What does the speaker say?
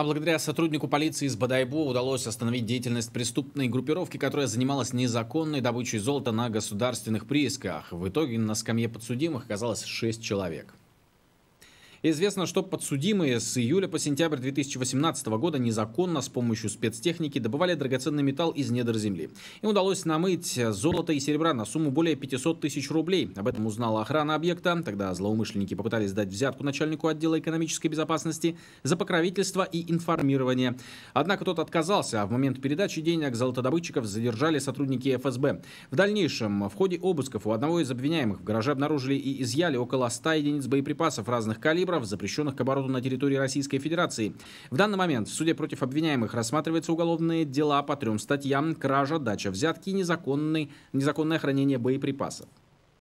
А благодаря сотруднику полиции из Бадайбо удалось остановить деятельность преступной группировки, которая занималась незаконной добычей золота на государственных приисках. В итоге на скамье подсудимых оказалось 6 человек. Известно, что подсудимые с июля по сентябрь 2018 года незаконно с помощью спецтехники добывали драгоценный металл из недр земли. Им удалось намыть золото и серебра на сумму более 500 тысяч рублей. Об этом узнала охрана объекта. Тогда злоумышленники попытались дать взятку начальнику отдела экономической безопасности за покровительство и информирование. Однако тот отказался, а в момент передачи денег золотодобытчиков задержали сотрудники ФСБ. В дальнейшем в ходе обысков у одного из обвиняемых в гараже обнаружили и изъяли около 100 единиц боеприпасов разных калибров, выборов, запрещенных к обороту на территории Российской Федерации. В данный момент в суде против обвиняемых рассматриваются уголовные дела по трем статьям «Кража, дача взятки и незаконное хранение боеприпасов.